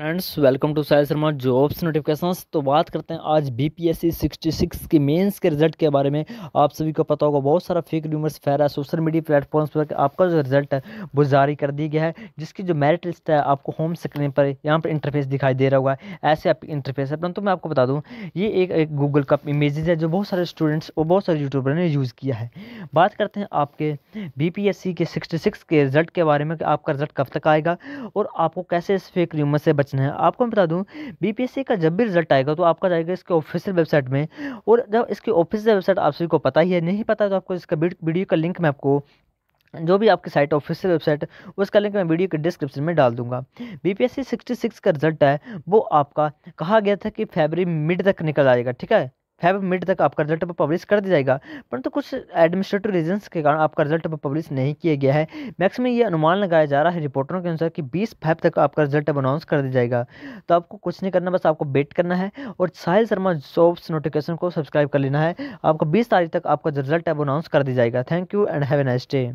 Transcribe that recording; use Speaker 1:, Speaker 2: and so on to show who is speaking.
Speaker 1: friends welcome to Sai Sharma jobs notifications तो बात करते हैं आज B P S C sixty six के मेन्स के रिजल्ट के बारे में आप सभी को पता होगा बहुत सारा फेक न्यूमर्स फैला है सोशल मीडिया प्लेटफॉर्म्स पर आपका जो रिजल्ट है वो जारी कर दिया गया है जिसकी जो मेरिट लिस्ट है आपको होम स्क्रीन पर यहाँ पर इंटरफेस दिखाई दे रहा होगा ऐसे आपकी इंटरफेस है परंतु मैं आपको बता दूँ ये एक, एक गूगल का इमेजेज है जो बहुत सारे स्टूडेंट्स और बहुत सारे यूट्यूबर ने यूज़ किया है बात करते हैं आपके बी पी एस सी के सिक्सटी सिक्स के रिजल्ट के बारे में आपका रिजल्ट कब तक आएगा और आपको कैसे इस फेक न्यूमर से क्वेश्चन है आपको मैं बता दूं बीपीएससी का जब भी रिजल्ट आएगा तो आपका जाएगा इसके ऑफिशियल वेबसाइट में और जब इसकी ऑफिशियल वेबसाइट आप सभी को पता ही है नहीं पता तो आपको इसका वीडियो का लिंक मैं आपको जो भी आपकी साइट ऑफिशियल वेबसाइट उसका लिंक मैं वीडियो के डिस्क्रिप्शन में डाल दूंगा बीपीएससी 66 का रिजल्ट है वो आपका कहा गया था कि फेबरी मिड तक निकल आएगा ठीक है फाइव मिड तक आपका रिजल्ट पब्लिश कर दिया जाएगा परंतु तो कुछ एडमिनिस्ट्रेटिव रीजंस के कारण आपका रिजल्ट पब्लिश नहीं किया गया है मैक्सिमम ये अनुमान लगाया जा रहा है रिपोर्टरों के अनुसार कि बीस फाइव तक आपका रिजल्ट अनाउंस कर दिया जाएगा तो आपको कुछ नहीं करना बस आपको वेट करना है और साहिल शर्मा जॉब्स नोटिफिकेशन को सब्सक्राइब कर लेना है आपको बीस तारीख तक आपका रिजल्ट अनाउंस कर दिया जाएगा thank you and have a nice day